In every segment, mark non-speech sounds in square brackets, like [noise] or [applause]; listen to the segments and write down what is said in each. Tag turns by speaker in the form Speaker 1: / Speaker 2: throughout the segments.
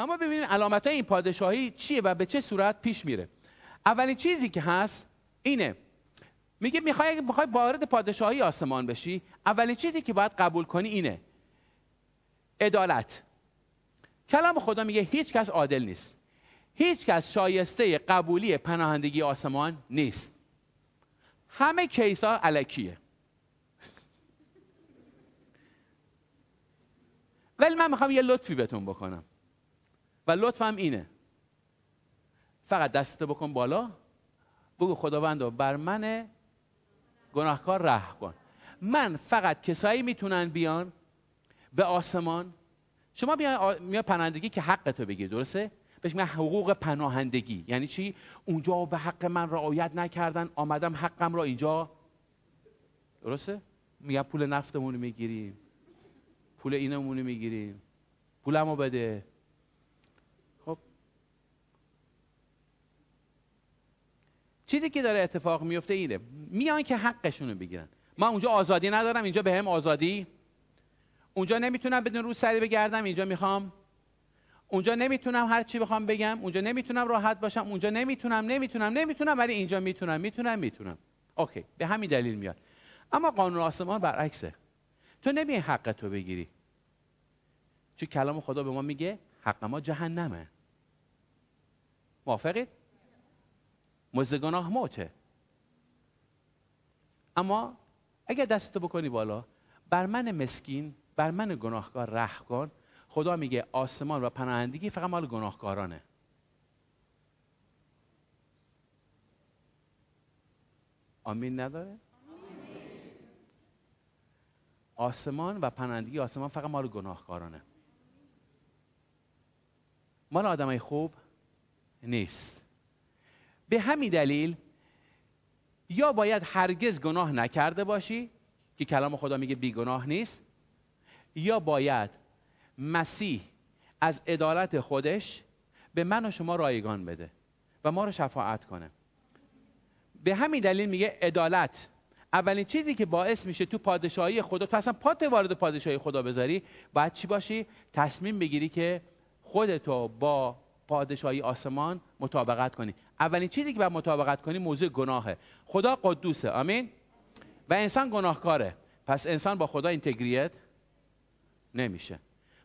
Speaker 1: اما ببینیم علامت این پادشاهی چیه و به چه صورت پیش میره اولین چیزی که هست اینه میگه میخوای میخوای وارد پادشاهی آسمان بشی اولین چیزی که باید قبول کنی اینه عدالت کلام خدا میگه هیچ کس عادل نیست هیچ کس شایسته قبولی پناهندگی آسمان نیست همه کیسا علکیه [laughs] ولی من میخوام یه لطفی بهتون بکنم و هم اینه فقط دستتو بکن بالا بگو خداوند بر من گناهکار ره کن من فقط کسایی میتونن بیان به آسمان شما بیا میای پناهندگی که حق تو بگیر درسته بهش میگن حقوق پناهندگی یعنی چی اونجا به حق من رعایت نکردن آمدم حقم را اینجا درسته میگن پول نفتمون میگیریم پول اینمون رو میگیریم پولمو بده چیزی که داره اتفاق میفته اینه میان که حقشون رو بگیرن ما اونجا آزادی ندارم اینجا به آزادی اونجا نمیتونم بدون رو سری بگردم اینجا میخوام اونجا نمیتونم هر چی بخوام بگم اونجا نمیتونم راحت باشم اونجا نمیتونم نمیتونم نمیتونم ولی اینجا میتونم میتونم میتونم اوکی به همین دلیل میاد اما قانون آسمان برعکسه تو نمیای حق تو بگیری چون کلام خدا به ما میگه حق ما جهنمه موافقید مزد گناه موته اما اگر دستتو بکنی بالا بر من مسکین بر من گناهکار رحم کن خدا میگه آسمان و پناهندگی فقط مال گناهکارانه آمین نداره؟ آسمان و پناهندگی آسمان فقط مال گناهکارانه مال آدمای خوب نیست به همین دلیل یا باید هرگز گناه نکرده باشی که کلام خدا میگه بیگناه نیست یا باید مسیح از عدالت خودش به من و شما رایگان بده و ما رو شفاعت کنه به همین دلیل میگه عدالت اولین چیزی که باعث میشه تو پادشاهی خدا تو اصلا پات وارد پادشاهی خدا بذاری باید چی باشی تصمیم بگیری که خودتو با پادشاهی آسمان مطابقت کنی اولین چیزی که باید مطابقت کنی موضوع گناهه خدا قدوسه آمین و انسان گناهکاره پس انسان با خدا اینتگریت نمیشه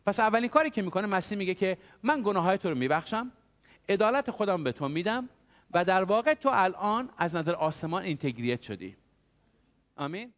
Speaker 1: پس اولین کاری که میکنه مسیح میگه که من گناه های تو رو میبخشم عدالت خودم به تو میدم و در واقع تو الان از نظر آسمان اینتگریت شدی آمین